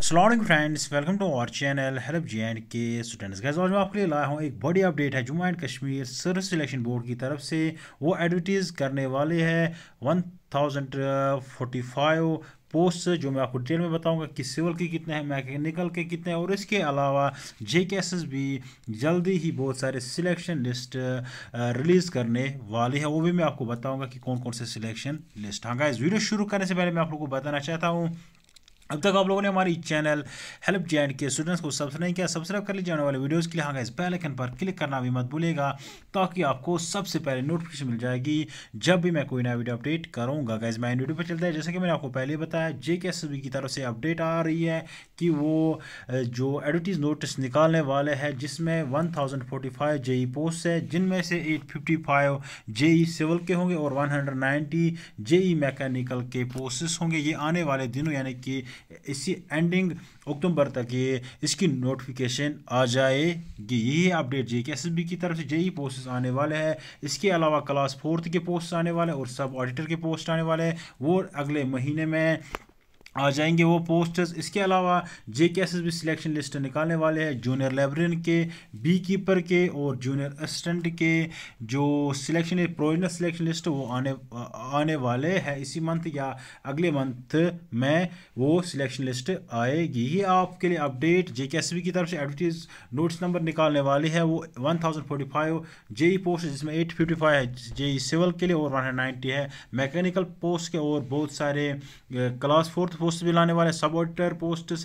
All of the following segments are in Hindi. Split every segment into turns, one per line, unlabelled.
Aslam friends welcome to our channel help J and K students guys आज मैं आपके लिए लाया हूँ एक बड़ी अपडेट है Jammu and Kashmir service selection board की तरफ से वो एडवर्टीज़ करने वाले हैं one thousand forty five post जो मैं आपको डिटेल में बताऊंगा कि सिविल के कितने हैं मैकेनिकल के कितने हैं और इसके अलावा जे के एस एस भी जल्दी ही बहुत सारे सिलेक्शन लिस्ट रिलीज़ करने वाले हैं वो भी मैं आपको बताऊंगा कि कौन कौन से सिलेक्शन लिस्ट हाँ गाइज़ वीडियो शुरू करने से पहले मैं आप लोगों को बताना चाहता हूँ अब तक आप लोगों ने हमारी channel help J and K students को सब्सक्राइब नहीं किया सब्सक्राइब कर लीजिए आने वाले वीडियोस के लिए हाँ इस बेल आइकन पर क्लिक करना भी मत भूलेगा ताकि आपको सबसे पहले नोटिफिकेशन मिल जाएगी जब भी मैं कोई नया वीडियो अपडेट करूँगा गैस मैं यूट्यूब पर चलता है जैसे कि मैंने आपको पहले बताया जे के की तरफ से अपडेट आ रही है कि वो जो एडवर्टीज नोटिस निकालने वाले हैं जिसमें one thousand forty five J E post है जिनमें से eight fifty five J E civil के होंगे और one hundred ninety J E mechanical के पोस्ट होंगे ये आने वाले दिनों यानी कि इसी एंडिंग अक्टूबर तक ये इसकी नोटिफिकेशन आ जाएगी यही अपडेट जे के एस की तरफ से जेई पोस्ट e आने वाले हैं इसके अलावा क्लास फोर्थ के पोस्ट आने वाले और सब ऑडिटर के पोस्ट आने वाले हैं वो अगले महीने में आ जाएंगे वो पोस्टर्स इसके अलावा J K S S B selection list निकालने वाले हैं जूनियर लाइब्रेरियन के बी कीपर के और जूनियर असिस्टेंट के जो सिलेक्शन प्रोविजनल सिलेक्शन लिस्ट वो आने आने वाले हैं इसी मंथ या अगले मंथ में वो सिलेक्शन लिस्ट आएगी ही आपके लिए अपडेट जे के एस बी की तरफ से एडवर्टीज नोट्स नंबर निकालने वाले हैं वो one thousand forty five J E post जिसमें एट फिफ्टी फाइव है जे ई सिविल के लिए और वन हंड्रेड नाइन्टी है मैकेनिकल पोस्ट के और बहुत सारे क्लास फोर्थ पोस्ट भी लाने वाले सब ऑडिटर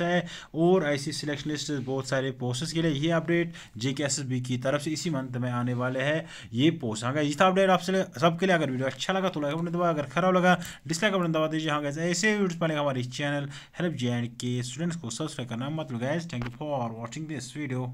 है और ऐसी सिलेक्शन लिस्ट बहुत सारे पोस्ट के लिए ये अपडेट जेके की तरफ से इसी मंथ में आने वाले है ये पोस्ट हाँ ये था अपडेट आप सबके लिए अगर वीडियो अच्छा लगा तो लाइक अपने दबा अगर खराब लगा डिसलाइक अपने दबा दीजिए हाँ गैस ऐसे वीडियो पाने हमारे चैनल हेल्प जे के स्टूडेंट्स को सब्सक्राइब करना मतलब guys thank you for watching this video